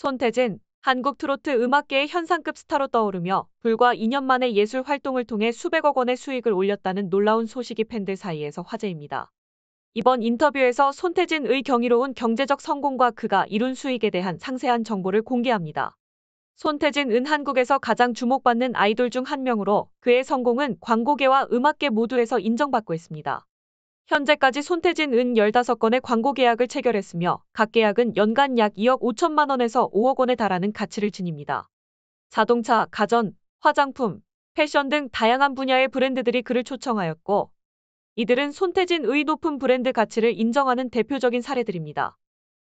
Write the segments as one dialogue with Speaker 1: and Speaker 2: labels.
Speaker 1: 손태진, 한국 트로트 음악계의 현상급 스타로 떠오르며 불과 2년 만에 예술 활동을 통해 수백억 원의 수익을 올렸다는 놀라운 소식이 팬들 사이에서 화제입니다. 이번 인터뷰에서 손태진의 경이로운 경제적 성공과 그가 이룬 수익에 대한 상세한 정보를 공개합니다. 손태진은 한국에서 가장 주목받는 아이돌 중 한 명으로 그의 성공은 광고계와 음악계 모두에서 인정받고 있습니다. 현재까지 손태진 은 15건의 광고 계약을 체결했으며 각 계약은 연간 약 2억 5천만 원에서 5억 원에 달하는 가치를 지닙니다. 자동차, 가전, 화장품, 패션 등 다양한 분야의 브랜드들이 그를 초청하였고 이들은 손태진의 높은 브랜드 가치를 인정하는 대표적인 사례들입니다.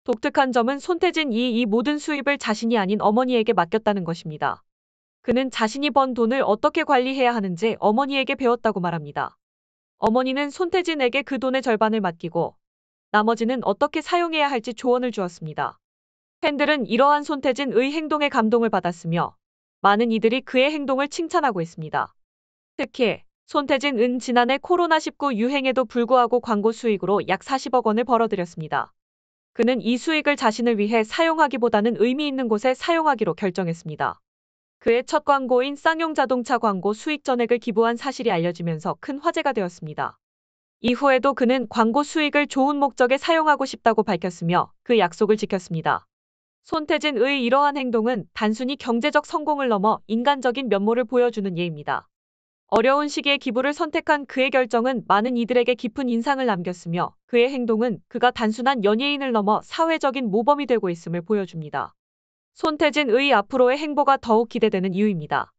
Speaker 1: 독특한 점은 손태진이 이 모든 수입을 자신이 아닌 어머니에게 맡겼다는 것입니다. 그는 자신이 번 돈을 어떻게 관리해야 하는지 어머니에게 배웠다고 말합니다. 어머니는 손태진에게 그 돈의 절반을 맡기고 나머지는 어떻게 사용해야 할지 조언을 주었습니다. 팬들은 이러한 손태진의 행동에 감동을 받았으며 많은 이들이 그의 행동을 칭찬하고 있습니다. 특히 손태진은 지난해 코로나19 유행에도 불구하고 광고 수익으로 약 40억 원을 벌어들였습니다. 그는 이 수익을 자신을 위해 사용하기보다는 의미 있는 곳에 사용하기로 결정했습니다. 그의 첫 광고인 쌍용 자동차 광고 수익 전액을 기부한 사실이 알려지면서 큰 화제가 되었습니다. 이후에도 그는 광고 수익을 좋은 목적에 사용하고 싶다고 밝혔으며 그 약속을 지켰습니다. 손태진의 이러한 행동은 단순히 경제적 성공을 넘어 인간적인 면모를 보여주는 예입니다. 어려운 시기에 기부를 선택한 그의 결정은 많은 이들에게 깊은 인상을 남겼으며 그의 행동은 그가 단순한 연예인을 넘어 사회적인 모범이 되고 있음을 보여줍니다. 손태진의 앞으로의 행보가 더욱 기대되는 이유입니다.